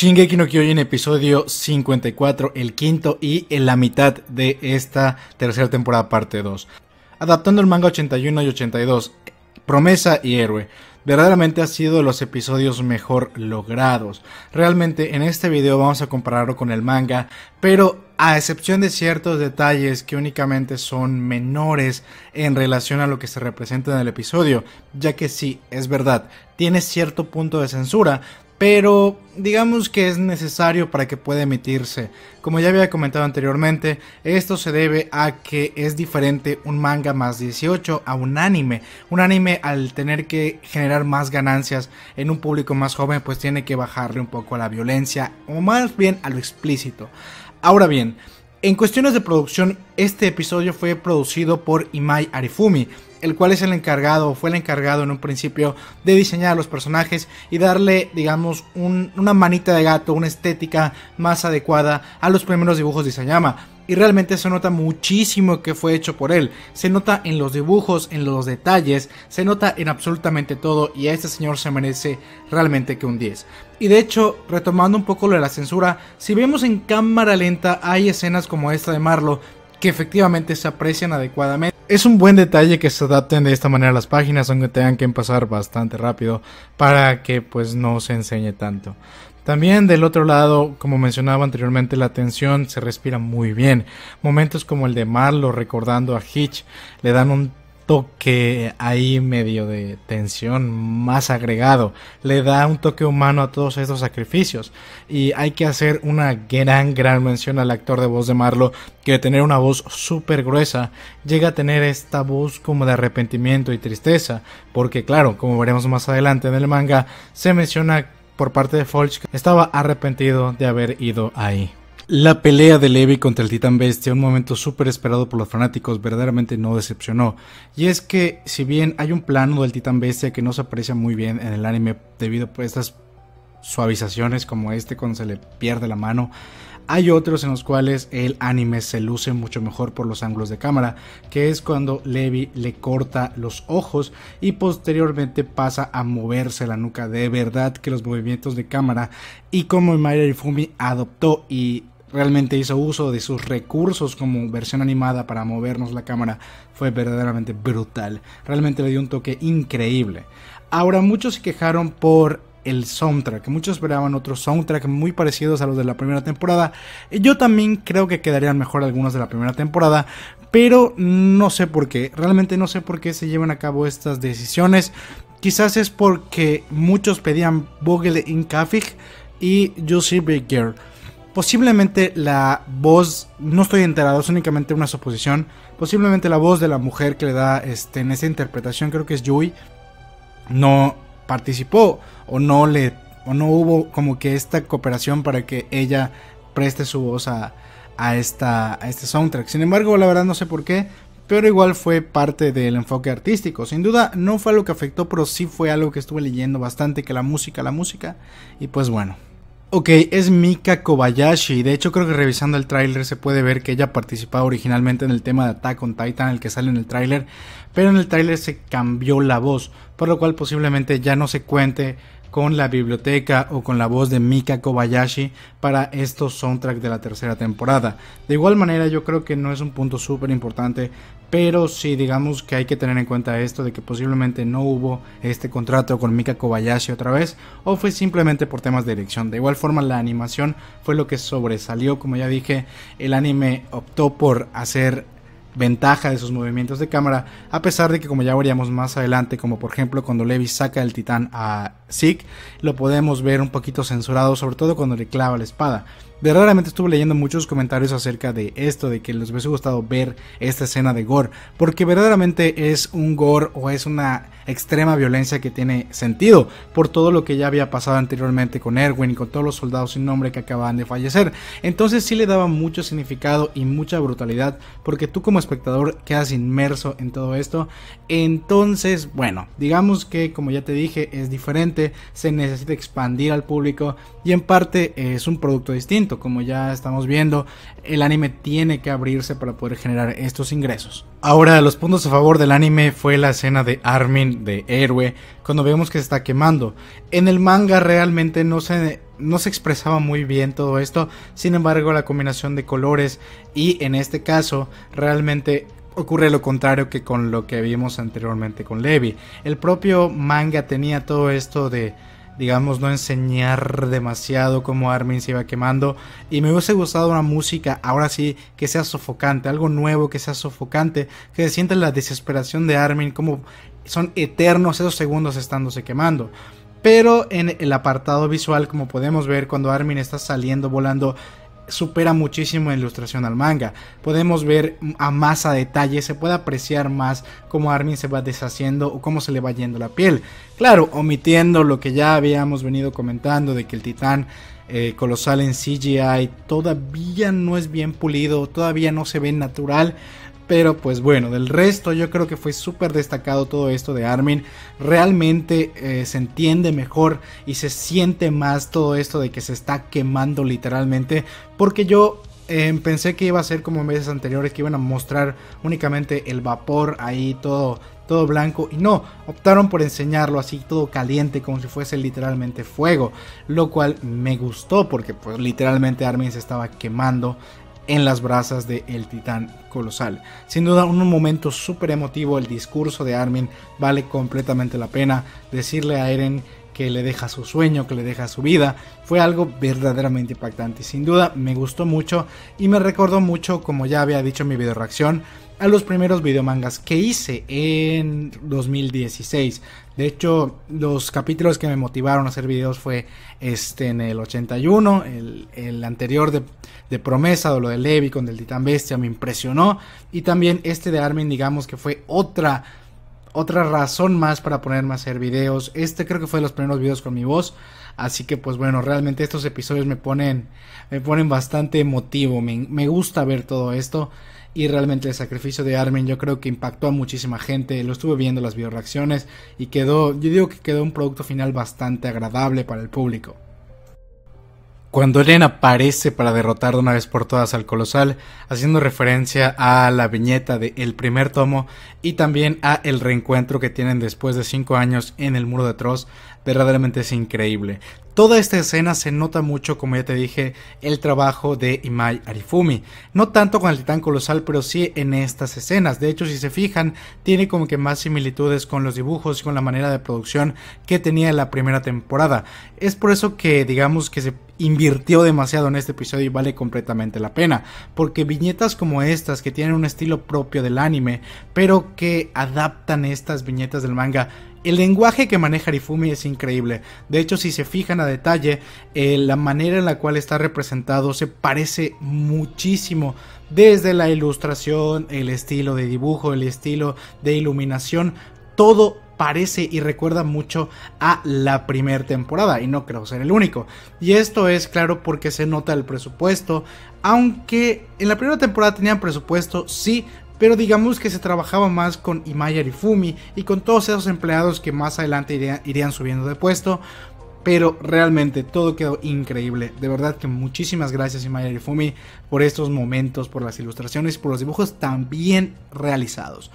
Shingeki no en episodio 54, el quinto y en la mitad de esta tercera temporada parte 2. Adaptando el manga 81 y 82, Promesa y Héroe. Verdaderamente ha sido de los episodios mejor logrados. Realmente en este video vamos a compararlo con el manga, pero a excepción de ciertos detalles que únicamente son menores en relación a lo que se representa en el episodio, ya que sí, es verdad, tiene cierto punto de censura, pero digamos que es necesario para que pueda emitirse. Como ya había comentado anteriormente, esto se debe a que es diferente un manga más 18 a un anime. Un anime al tener que generar más ganancias en un público más joven, pues tiene que bajarle un poco a la violencia, o más bien a lo explícito. Ahora bien, en cuestiones de producción, este episodio fue producido por Imai Arifumi, el cual es el encargado, fue el encargado en un principio de diseñar a los personajes y darle, digamos, una manita de gato, una estética más adecuada a los primeros dibujos de Isayama y realmente se nota muchísimo que fue hecho por él. Se nota en los dibujos, en los detalles, se nota en absolutamente todo y a este señor se merece realmente que un 10. Y de hecho, retomando un poco lo de la censura, si vemos en cámara lenta hay escenas como esta de Marlo que efectivamente se aprecian adecuadamente. Es un buen detalle que se adapten de esta manera las páginas, aunque tengan que pasar bastante rápido para que pues no se enseñe tanto. También del otro lado, como mencionaba anteriormente, la tensión se respira muy bien. Momentos como el de Marlo recordando a Hitch le dan un toque ahí medio de tensión más agregado. Le da un toque humano a todos estos sacrificios. Y hay que hacer una gran, gran mención al actor de voz de Marlo, que de tener una voz súper gruesa, llega a tener esta voz como de arrepentimiento y tristeza. Porque claro, como veremos más adelante en el manga, se menciona por parte de Folch estaba arrepentido de haber ido ahí. La pelea de Levi contra el Titán Bestia, un momento súper esperado por los fanáticos, verdaderamente no decepcionó. Y es que, si bien hay un plano del Titán Bestia que no se aprecia muy bien en el anime debido pues, a estas suavizaciones como este cuando se le pierde la mano. Hay otros en los cuales el anime se luce mucho mejor por los ángulos de cámara, que es cuando Levi le corta los ojos y posteriormente pasa a moverse la nuca. De verdad que los movimientos de cámara y como y Fumi adoptó y realmente hizo uso de sus recursos como versión animada para movernos la cámara fue verdaderamente brutal. Realmente le dio un toque increíble. Ahora muchos se quejaron por el soundtrack. Muchos esperaban otros soundtracks muy parecidos a los de la primera temporada. Yo también creo que quedarían mejor algunos de la primera temporada, pero no sé por qué. Realmente no sé por qué se llevan a cabo estas decisiones. Quizás es porque muchos pedían Bogle in Kafig y Jussie Baker. Posiblemente la voz, no estoy enterado, es únicamente una suposición. Posiblemente la voz de la mujer que le da este, en esa interpretación, creo que es Yui. No, participó o no le o no hubo como que esta cooperación para que ella preste su voz a, esta, a este soundtrack. Sin embargo, la verdad no sé por qué, pero igual fue parte del enfoque artístico. Sin duda no fue algo que afectó, pero sí fue algo que estuve leyendo bastante, que la música, la música, y pues bueno, Ok, es Mika Kobayashi. De hecho, creo que revisando el tráiler se puede ver que ella participaba originalmente en el tema de Attack on Titan, el que sale en el tráiler, pero en el tráiler se cambió la voz, por lo cual posiblemente ya no se cuente con la biblioteca o con la voz de Mika Kobayashi para estos soundtracks de la tercera temporada. De igual manera, yo creo que no es un punto súper importante pero si digamos que hay que tener en cuenta esto de que posiblemente no hubo este contrato con Mika Kobayashi otra vez o fue simplemente por temas de dirección. De igual forma, la animación fue lo que sobresalió. Como ya dije, el anime optó por hacer ventaja de sus movimientos de cámara, a pesar de que como ya veríamos más adelante, como por ejemplo cuando Levi saca el titán a Zeke, lo podemos ver un poquito censurado, sobre todo cuando le clava la espada verdaderamente estuve leyendo muchos comentarios acerca de esto, de que les hubiese gustado ver esta escena de gore, porque verdaderamente es un gore o es una extrema violencia que tiene sentido por todo lo que ya había pasado anteriormente con Erwin y con todos los soldados sin nombre que acababan de fallecer. Entonces sí le daba mucho significado y mucha brutalidad porque tú como espectador quedas inmerso en todo esto. Entonces, bueno, digamos que como ya te dije es diferente, se necesita expandir al público y en parte es un producto distinto como ya estamos viendo, el anime tiene que abrirse para poder generar estos ingresos. Ahora, los puntos a favor del anime fue la escena de Armin de héroe, cuando vemos que se está quemando. En el manga realmente no se, no se expresaba muy bien todo esto, sin embargo la combinación de colores y en este caso realmente ocurre lo contrario que con lo que vimos anteriormente con Levi. El propio manga tenía todo esto de digamos, no enseñar demasiado cómo Armin se iba quemando. Y me hubiese gustado una música, ahora sí, que sea sofocante, algo nuevo, que sea sofocante, que se sienta la desesperación de Armin, como son eternos esos segundos estándose quemando. Pero en el apartado visual, como podemos ver, cuando Armin está saliendo volando, supera muchísimo la ilustración al manga. Podemos ver a más a detalle, se puede apreciar más cómo Armin se va deshaciendo o cómo se le va yendo la piel. Claro, omitiendo lo que ya habíamos venido comentando de que el titán eh, colosal en CGI todavía no es bien pulido, todavía no se ve natural. Pero pues bueno, del resto yo creo que fue súper destacado todo esto de Armin. Realmente eh, se entiende mejor y se siente más todo esto de que se está quemando literalmente. Porque yo em, pensé que iba a ser como en meses anteriores, que iban a mostrar únicamente el vapor ahí todo, todo blanco. Y no, optaron por enseñarlo así todo caliente, como si fuese literalmente fuego. Lo cual me gustó porque pues literalmente Armin se estaba quemando en las brasas de El Titán Colosal. Sin duda un momento súper emotivo, el discurso de Armin vale completamente la pena. Decirle a Eren que le deja su sueño, que le deja su vida. Fue algo verdaderamente impactante sin duda me gustó mucho y me recordó mucho, como ya había dicho en mi video reacción, a los primeros videomangas que hice en 2016. De hecho, los capítulos que me motivaron a hacer videos fue este en el 81, el, anterior de, de, Promesa, o lo de Levi con el Titán Bestia, me impresionó. Y también este de Armin, digamos que fue otra otra razón más para ponerme a hacer videos. Este creo que fue de los primeros videos con mi voz. Así que pues bueno, realmente estos episodios me ponen, me ponen bastante emotivo. Me, me gusta ver todo esto. Y realmente el sacrificio de armen yo creo que impactó a muchísima gente. Lo estuve viendo las reacciones y quedó, yo digo que quedó un producto final bastante agradable para el público. Cuando Elena aparece para derrotar de una vez por todas al colosal, haciendo referencia a la viñeta del primer tomo y también a el reencuentro que tienen después de 5 años en el muro de Troz, verdaderamente es increíble. Toda esta escena se nota mucho, como ya te dije, el trabajo de Imai Arifumi. No tanto con el titán colosal, pero sí en estas escenas. De hecho, si se fijan, tiene como que más similitudes con los dibujos y con la manera de producción que tenía en la primera temporada. Es por eso que digamos que se invirtió demasiado en este episodio y vale completamente la pena, porque viñetas como estas que tienen un estilo propio del anime, pero que adaptan estas viñetas del manga, el lenguaje que maneja Arifumi es increíble. De hecho, si se fijan a detalle, eh, la manera en la cual está representado se parece muchísimo. Desde la ilustración, el estilo de dibujo, el estilo de iluminación, todo parece y recuerda mucho a la primera temporada y no creo ser el único. Y esto es claro porque se nota el presupuesto, aunque en la primera temporada tenían presupuesto, sí, pero digamos que se trabajaba más con Imaya Fumi y con todos esos empleados que más adelante irían subiendo de puesto, pero realmente todo quedó increíble. De verdad que muchísimas gracias Imaya Fumi por estos momentos, por las ilustraciones, Y por los dibujos tan bien realizados.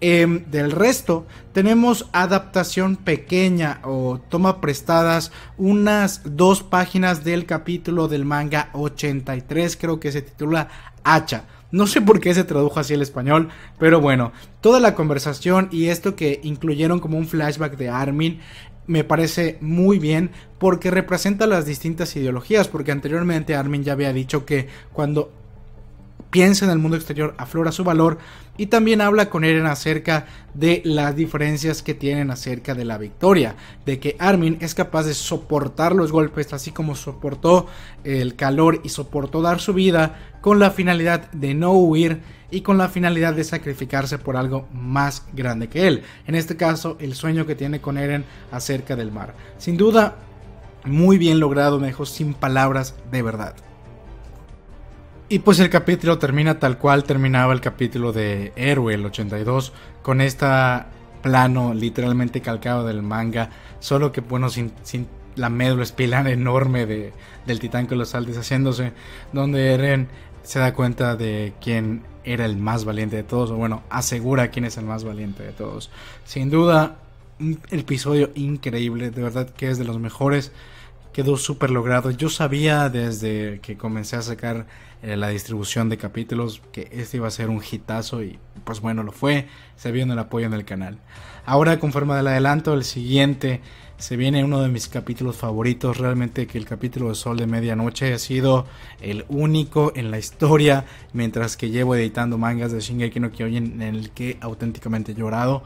Em, del resto, tenemos adaptación pequeña o toma prestadas unas dos páginas del capítulo del manga 83, creo que se titula Hacha. No sé por qué se tradujo así el español, pero bueno, toda la conversación y esto que incluyeron como un flashback de Armin me parece muy bien porque representa las distintas ideologías, porque anteriormente Armin ya había dicho que cuando piensa en el mundo exterior aflora su valor y también habla con Eren acerca de las diferencias que tienen acerca de la victoria, de que Armin es capaz de soportar los golpes así como soportó el calor y soportó dar su vida con la finalidad de no huir y con la finalidad de sacrificarse por algo más grande que él, en este caso el sueño que tiene con Eren acerca del mar. Sin duda, muy bien logrado, me dejó sin palabras de verdad. Y pues el capítulo termina tal cual terminaba el capítulo de Héroe, el 82, con este plano literalmente calcado del manga, solo que bueno, sin, la médula espilar enorme de, del titán colosal deshaciéndose, donde Eren se da cuenta de quién era el más valiente de todos, o bueno, asegura quién es el más valiente de todos. Sin duda, un episodio increíble, de verdad que es de los mejores, quedó súper logrado. Yo sabía desde que comencé a sacar eh, la distribución de capítulos que este iba a ser un hitazo y pues bueno, lo fue, se vio en el apoyo en el canal. Ahora, forma del adelanto, el siguiente se viene uno de mis capítulos favoritos, realmente que el capítulo de Sol de Medianoche ha sido el único en la historia, mientras que llevo editando mangas de Shingeki no Kyojin en el que auténticamente he llorado.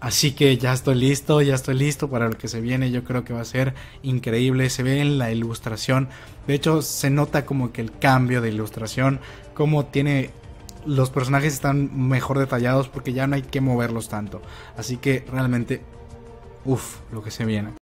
Así que ya estoy listo, ya estoy listo para lo que se viene. Yo creo que va a ser increíble. Se ve en la ilustración. De hecho, se nota como que el cambio de ilustración, como tiene los personajes están mejor detallados porque ya no hay que moverlos tanto. Así que realmente Uf, lo que se viene.